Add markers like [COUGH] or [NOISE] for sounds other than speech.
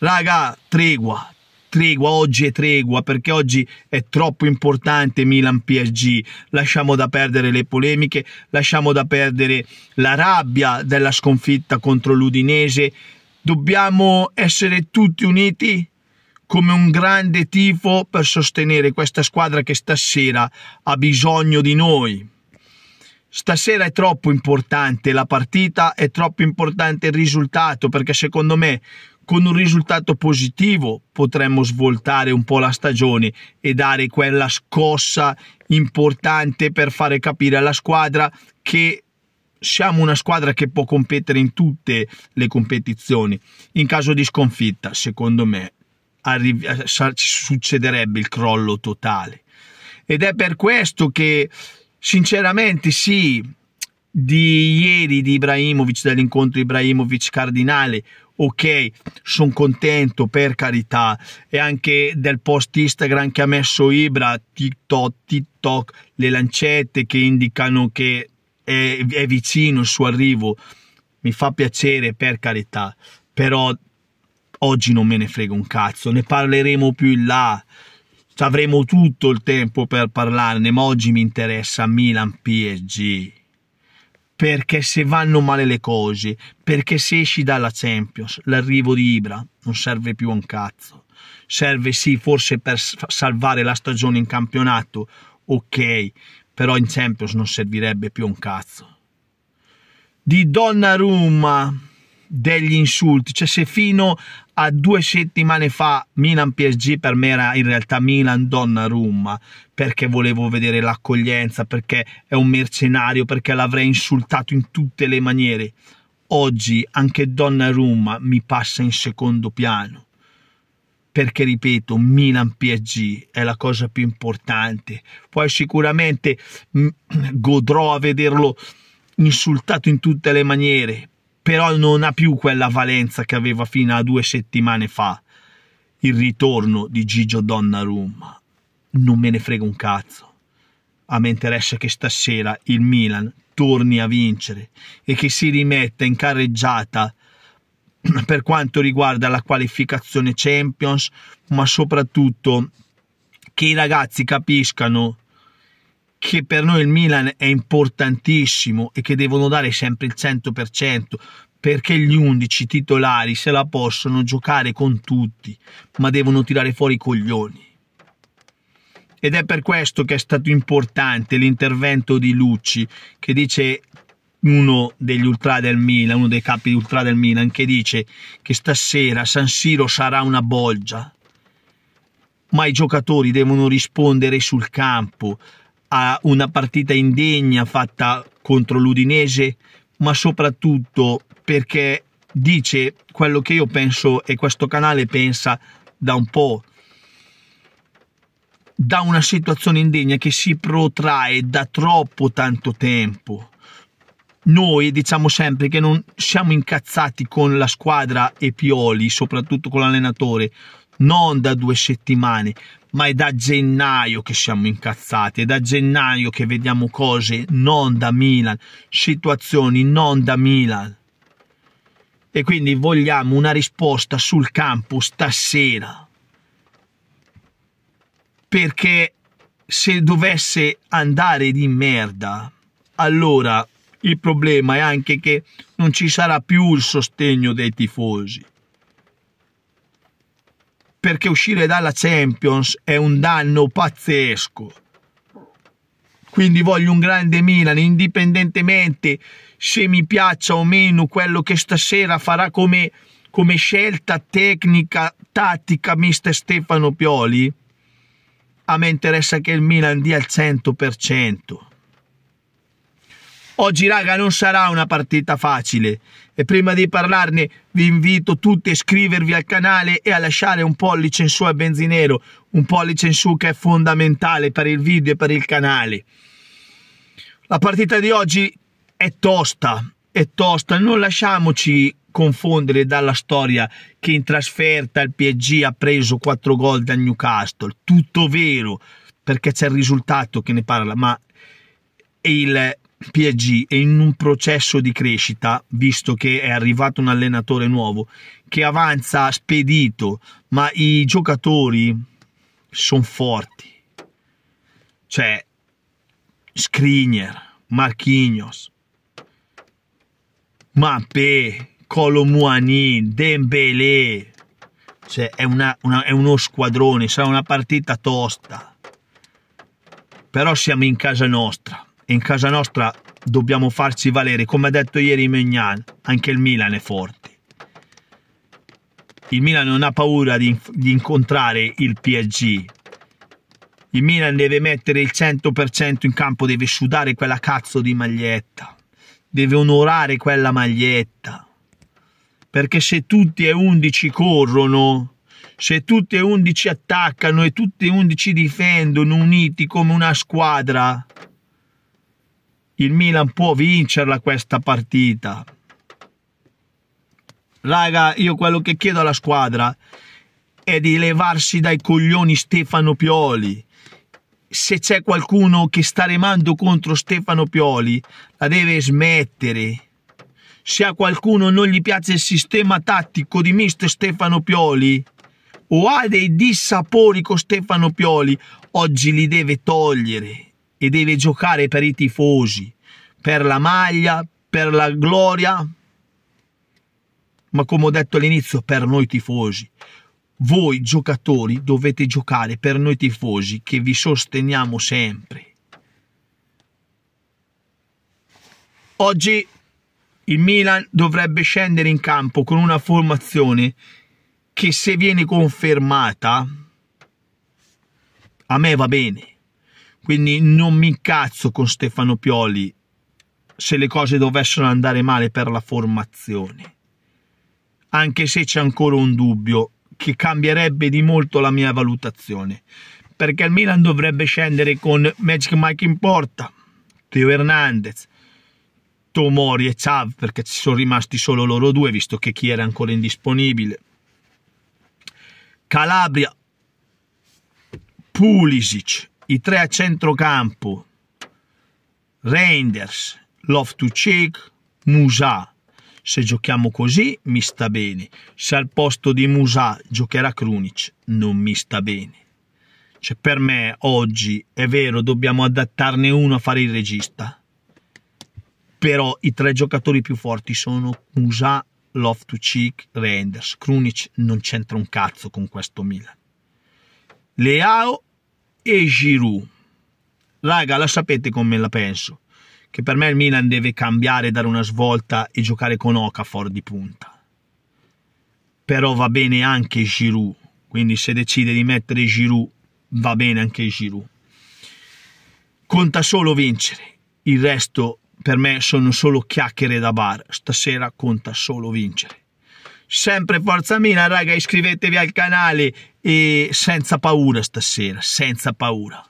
Raga, tregua, tregua, oggi è tregua perché oggi è troppo importante Milan PSG, lasciamo da perdere le polemiche, lasciamo da perdere la rabbia della sconfitta contro l'Udinese, dobbiamo essere tutti uniti come un grande tifo per sostenere questa squadra che stasera ha bisogno di noi. Stasera è troppo importante la partita, è troppo importante il risultato perché secondo me con un risultato positivo potremmo svoltare un po' la stagione e dare quella scossa importante per fare capire alla squadra che siamo una squadra che può competere in tutte le competizioni. In caso di sconfitta, secondo me, eh, succederebbe il crollo totale. Ed è per questo che, sinceramente, sì, di ieri di Ibrahimovic, dell'incontro Ibrahimovic-Cardinale, ok, sono contento per carità, e anche del post Instagram che ha messo Ibra, TikTok, TikTok, le lancette che indicano che è, è vicino il suo arrivo, mi fa piacere per carità, però oggi non me ne frega un cazzo, ne parleremo più in là, avremo tutto il tempo per parlarne, ma oggi mi interessa Milan-PSG perché se vanno male le cose, perché se esci dalla Champions, l'arrivo di Ibra non serve più a un cazzo. Serve sì forse per salvare la stagione in campionato, ok, però in Champions non servirebbe più a un cazzo. Di Donnarumma degli insulti, cioè se fino a due settimane fa Milan PSG per me era in realtà Milan Donnarumma perché volevo vedere l'accoglienza, perché è un mercenario, perché l'avrei insultato in tutte le maniere. Oggi anche Donnarumma mi passa in secondo piano perché ripeto Milan PSG è la cosa più importante poi sicuramente godrò a vederlo insultato in tutte le maniere però non ha più quella valenza che aveva fino a due settimane fa. Il ritorno di Gigio Donnarumma. Non me ne frega un cazzo. A me interessa che stasera il Milan torni a vincere e che si rimetta in carreggiata [CLEARS THROAT] per quanto riguarda la qualificazione Champions, ma soprattutto che i ragazzi capiscano che per noi il Milan è importantissimo e che devono dare sempre il 100% perché gli 11 titolari se la possono giocare con tutti, ma devono tirare fuori i coglioni. Ed è per questo che è stato importante l'intervento di Lucci, che dice uno degli ultra del Milan, uno dei capi ultra del Milan, che dice che stasera San Siro sarà una bolgia, ma i giocatori devono rispondere sul campo a una partita indegna fatta contro l'Udinese, ma soprattutto perché dice quello che io penso e questo canale pensa da un po' da una situazione indegna che si protrae da troppo tanto tempo. Noi diciamo sempre che non siamo incazzati con la squadra e Pioli, soprattutto con l'allenatore, non da due settimane, ma è da gennaio che siamo incazzati, è da gennaio che vediamo cose non da Milan, situazioni non da Milan. E quindi vogliamo una risposta sul campo stasera. Perché se dovesse andare di merda, allora il problema è anche che non ci sarà più il sostegno dei tifosi perché uscire dalla Champions è un danno pazzesco. Quindi voglio un grande Milan, indipendentemente se mi piaccia o meno quello che stasera farà come, come scelta tecnica, tattica, mister Stefano Pioli. A me interessa che il Milan dia il 100%. Oggi raga non sarà una partita facile e prima di parlarne vi invito tutti a iscrivervi al canale e a lasciare un pollice in su a Benzinero, un pollice in su che è fondamentale per il video e per il canale. La partita di oggi è tosta, è tosta, non lasciamoci confondere dalla storia che in trasferta il PSG ha preso 4 gol dal Newcastle, tutto vero, perché c'è il risultato che ne parla, ma il PSG è in un processo di crescita, visto che è arrivato un allenatore nuovo, che avanza spedito, ma i giocatori sono forti. Cioè, Skriniar, Marquinhos, Mappé, Colomuani, Dembélé. Cioè, è, una, una, è uno squadrone, sarà una partita tosta. Però siamo in casa nostra in casa nostra dobbiamo farci valere, come ha detto ieri Mignan, anche il Milan è forte. Il Milan non ha paura di, di incontrare il PSG. Il Milan deve mettere il 100% in campo, deve sudare quella cazzo di maglietta, deve onorare quella maglietta. Perché se tutti e 11 corrono, se tutti e 11 attaccano e tutti e 11 difendono uniti come una squadra, il Milan può vincerla questa partita. Raga, io quello che chiedo alla squadra è di levarsi dai coglioni Stefano Pioli. Se c'è qualcuno che sta remando contro Stefano Pioli, la deve smettere. Se a qualcuno non gli piace il sistema tattico di mister Stefano Pioli, o ha dei dissapori con Stefano Pioli, oggi li deve togliere e deve giocare per i tifosi, per la maglia, per la gloria, ma come ho detto all'inizio, per noi tifosi. Voi giocatori dovete giocare per noi tifosi che vi sosteniamo sempre. Oggi il Milan dovrebbe scendere in campo con una formazione che se viene confermata a me va bene. Quindi non mi incazzo con Stefano Pioli se le cose dovessero andare male per la formazione. Anche se c'è ancora un dubbio che cambierebbe di molto la mia valutazione. Perché il Milan dovrebbe scendere con Magic Mike in porta, Teo Hernandez, Tomori e Chav perché ci sono rimasti solo loro due visto che chi era ancora indisponibile Calabria Pulisic i tre a centrocampo, Reinders, Love to cheek Musa. Se giochiamo così mi sta bene, se al posto di Musa giocherà Krunic non mi sta bene. Cioè per me oggi è vero dobbiamo adattarne uno a fare il regista, però i tre giocatori più forti sono Musa, Love to cheek Reinders. Krunic non c'entra un cazzo con questo Milan. Leao e Giroud. Raga, la sapete come la penso. Che per me il Milan deve cambiare, dare una svolta e giocare con Okafor di punta. Però va bene anche Giroud. Quindi se decide di mettere Giroud, va bene anche Giroud. Conta solo vincere. Il resto per me sono solo chiacchiere da bar. Stasera conta solo vincere sempre forza Mina raga iscrivetevi al canale e senza paura stasera senza paura